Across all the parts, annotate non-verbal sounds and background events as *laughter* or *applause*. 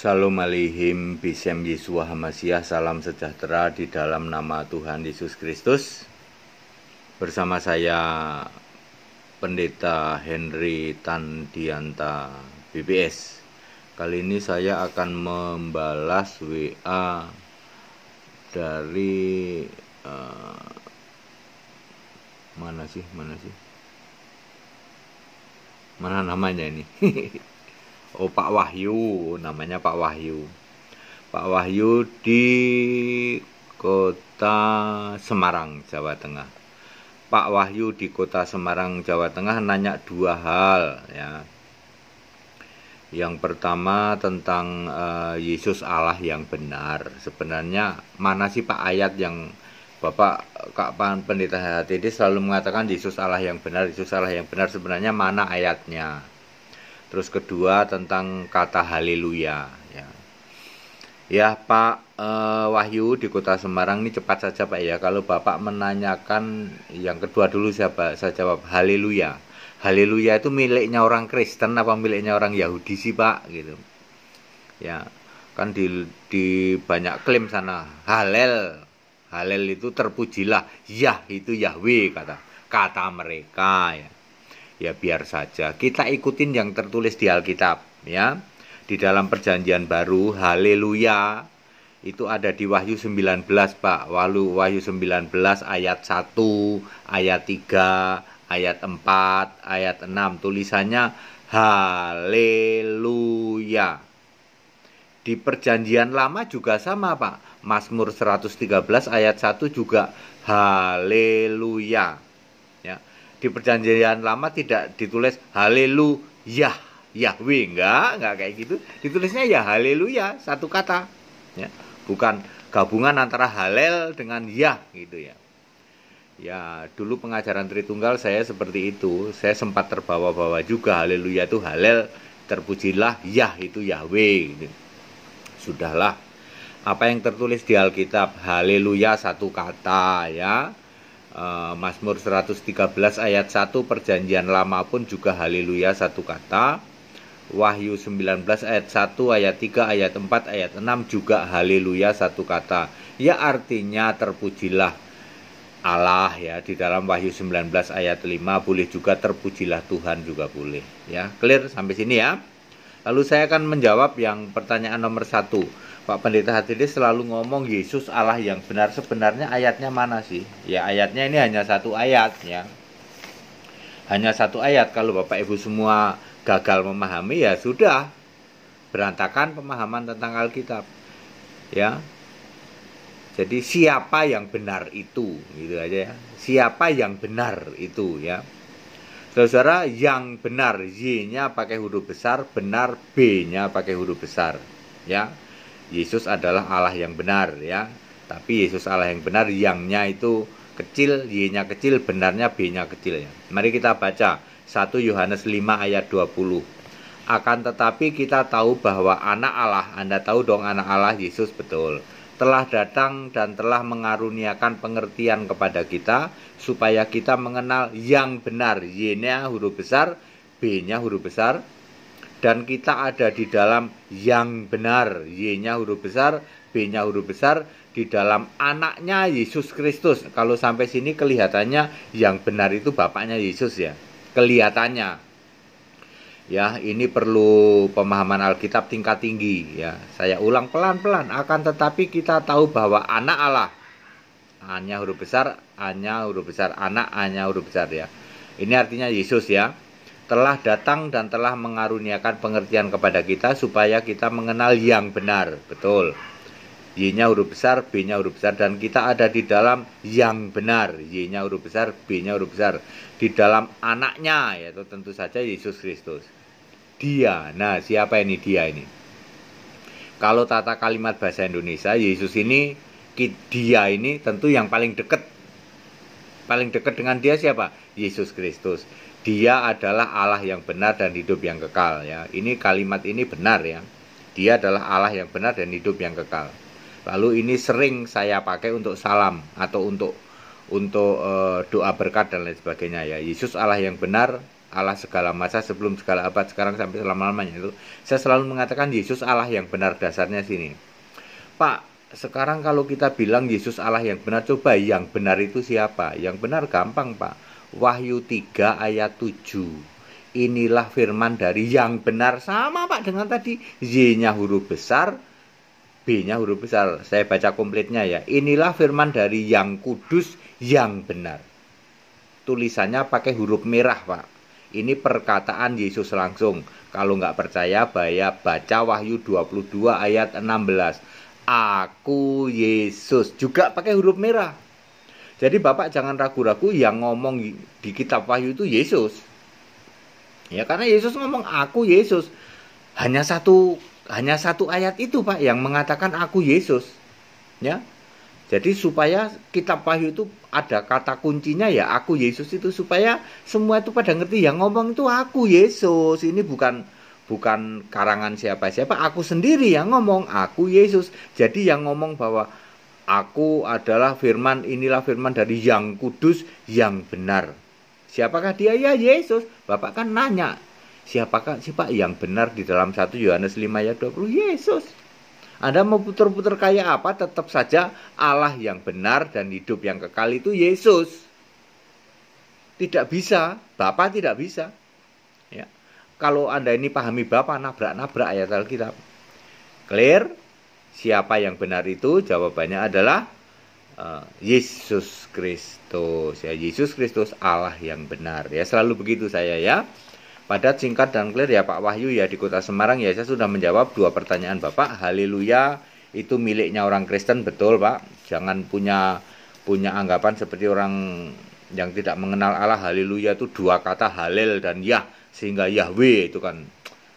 Salam alaihim bisem Yesua Hamasiah salam sejahtera di dalam nama Tuhan Yesus Kristus Bersama saya Pendeta Henry Tandianta BPS Kali ini saya akan membalas WA dari uh, mana sih mana sih mana namanya ini *laughs* Oh Pak Wahyu, namanya Pak Wahyu. Pak Wahyu di kota Semarang, Jawa Tengah. Pak Wahyu di kota Semarang, Jawa Tengah nanya dua hal ya. Yang pertama tentang uh, Yesus Allah yang benar. Sebenarnya mana sih Pak ayat yang Bapak Kak Pan Pendeta Hati ini selalu mengatakan Yesus Allah yang benar, Yesus Allah yang benar. Sebenarnya mana ayatnya? terus kedua tentang kata haleluya ya ya Pak eh, Wahyu di Kota Semarang ini cepat saja Pak ya kalau Bapak menanyakan yang kedua dulu saya, saya jawab haleluya haleluya itu miliknya orang Kristen apa miliknya orang Yahudi sih Pak gitu ya kan di, di banyak klaim sana halel halel itu terpujilah yah itu Yahweh kata kata mereka ya ya biar saja kita ikutin yang tertulis di Alkitab ya di dalam perjanjian baru haleluya itu ada di Wahyu 19 Pak Walu Wahyu 19 ayat 1 ayat 3 ayat 4 ayat 6 tulisannya haleluya di perjanjian lama juga sama Pak Mazmur 113 ayat 1 juga haleluya di perjanjian lama tidak ditulis haleluya Yahweh enggak enggak kayak gitu ditulisnya ya haleluya satu kata ya bukan gabungan antara halel dengan yah gitu ya ya dulu pengajaran Tritunggal saya seperti itu saya sempat terbawa-bawa juga haleluya itu halel terpujilah yah itu Yahweh gitu. sudahlah apa yang tertulis di Alkitab haleluya satu kata ya Eh, Masmur 113 ayat 1 perjanjian lama pun juga haleluya satu kata. Wahyu 19 ayat 1 ayat 3 ayat 4 ayat 6 juga haleluya satu kata. Ya artinya terpujilah Allah ya di dalam Wahyu 19 ayat 5 boleh juga terpujilah Tuhan juga boleh ya. Clear sampai sini ya. Lalu saya akan menjawab yang pertanyaan nomor satu Pak Pendeta ini selalu ngomong Yesus Allah yang benar. Sebenarnya ayatnya mana sih? Ya ayatnya ini hanya satu ayat ya. Hanya satu ayat. Kalau Bapak Ibu semua gagal memahami ya sudah berantakan pemahaman tentang Alkitab. Ya. Jadi siapa yang benar itu gitu aja ya. Siapa yang benar itu ya. Saudara yang benar Y-nya pakai huruf besar, benar B-nya pakai huruf besar. Ya Yesus adalah Allah yang benar ya. Tapi Yesus Allah yang benar, yangnya itu kecil, y-nya kecil, benarnya b-nya kecil ya. Mari kita baca 1 Yohanes 5 ayat 20. Akan tetapi kita tahu bahwa anak Allah, Anda tahu dong anak Allah Yesus betul, telah datang dan telah mengaruniakan pengertian kepada kita supaya kita mengenal yang benar, y-nya huruf besar, b-nya huruf besar, dan kita ada di dalam yang benar. Y-nya huruf besar, B-nya huruf besar, di dalam anaknya Yesus Kristus. Kalau sampai sini kelihatannya yang benar itu bapaknya Yesus ya. Kelihatannya. Ya, ini perlu pemahaman Alkitab tingkat tinggi ya. Saya ulang pelan-pelan akan tetapi kita tahu bahwa anak Allah hanya huruf besar, hanya huruf besar, anak hanya huruf besar ya. Ini artinya Yesus ya telah datang dan telah mengaruniakan pengertian kepada kita supaya kita mengenal yang benar. Betul. Y-nya huruf besar, B-nya huruf besar dan kita ada di dalam yang benar. Y-nya huruf besar, B-nya huruf besar. Di dalam anaknya yaitu tentu saja Yesus Kristus. Dia. Nah, siapa ini dia ini? Kalau tata kalimat bahasa Indonesia, Yesus ini dia ini tentu yang paling dekat paling dekat dengan dia siapa? Yesus Kristus. Dia adalah Allah yang benar dan hidup yang kekal ya. Ini kalimat ini benar ya. Dia adalah Allah yang benar dan hidup yang kekal. Lalu ini sering saya pakai untuk salam atau untuk untuk uh, doa berkat dan lain sebagainya ya. Yesus Allah yang benar, Allah segala masa sebelum segala abad sekarang sampai selama-lamanya itu. Saya selalu mengatakan Yesus Allah yang benar dasarnya sini. Pak, sekarang kalau kita bilang Yesus Allah yang benar, coba yang benar itu siapa? Yang benar gampang, Pak. Wahyu 3 ayat 7. Inilah firman dari yang benar sama, Pak, dengan tadi Y-nya huruf besar, B-nya huruf besar. Saya baca komplitnya ya. Inilah firman dari yang kudus, yang benar. Tulisannya pakai huruf merah, Pak. Ini perkataan Yesus langsung. Kalau nggak percaya, bahaya baca Wahyu 22 ayat 16 aku Yesus juga pakai huruf merah. Jadi Bapak jangan ragu-ragu yang ngomong di kitab Wahyu itu Yesus. Ya karena Yesus ngomong aku Yesus. Hanya satu hanya satu ayat itu Pak yang mengatakan aku Yesus. Ya. Jadi supaya kitab Wahyu itu ada kata kuncinya ya aku Yesus itu supaya semua itu pada ngerti yang ngomong itu aku Yesus. Ini bukan bukan karangan siapa-siapa, aku sendiri yang ngomong, aku Yesus. Jadi yang ngomong bahwa aku adalah firman, inilah firman dari yang kudus, yang benar. Siapakah dia? Ya Yesus. Bapak kan nanya, siapakah sih Pak yang benar di dalam 1 Yohanes 5 ayat 20? Yesus. Anda mau putar-putar kayak apa tetap saja Allah yang benar dan hidup yang kekal itu Yesus. Tidak bisa, Bapak tidak bisa. Ya kalau Anda ini pahami Bapak ah, nabrak-nabrak ayat Alkitab. Clear? Siapa yang benar itu? Jawabannya adalah uh, Yesus Kristus. Ya, Yesus Kristus Allah yang benar. Ya, selalu begitu saya ya. Padat, singkat dan clear ya Pak Wahyu ya di Kota Semarang ya saya sudah menjawab dua pertanyaan Bapak. Haleluya itu miliknya orang Kristen betul Pak. Jangan punya punya anggapan seperti orang yang tidak mengenal Allah haleluya itu dua kata halel dan yah sehingga Yahweh itu kan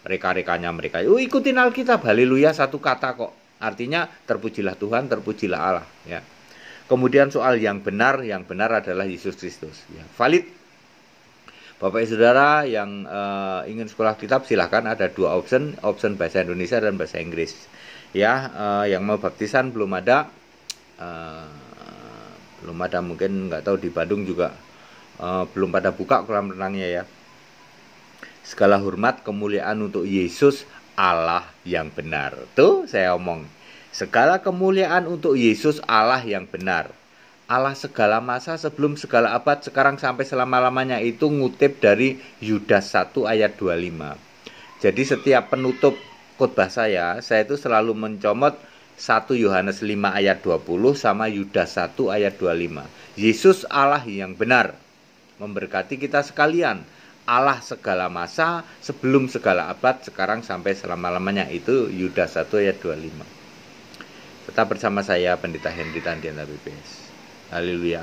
reka-rekanya mereka oh ikutin Alkitab haleluya satu kata kok artinya terpujilah Tuhan terpujilah Allah ya kemudian soal yang benar yang benar adalah Yesus Kristus ya valid Bapak Ibu Saudara yang uh, ingin sekolah kitab silahkan ada dua opsi, opsi bahasa Indonesia dan bahasa Inggris ya uh, yang mau baptisan belum ada uh, belum ada mungkin nggak tahu di Bandung juga uh, belum pada buka kolam renangnya ya segala hormat kemuliaan untuk Yesus Allah yang benar tuh saya omong segala kemuliaan untuk Yesus Allah yang benar Allah segala masa sebelum segala abad sekarang sampai selama-lamanya itu ngutip dari Yudas 1 ayat 25. Jadi setiap penutup khotbah saya, saya itu selalu mencomot 1 Yohanes 5 ayat 20 sama Yudas 1 ayat 25. Yesus Allah yang benar memberkati kita sekalian. Allah segala masa sebelum segala abad sekarang sampai selama-lamanya itu Yudas 1 ayat 25. Tetap bersama saya Pendeta Hendri Tandian BPS. Haleluya.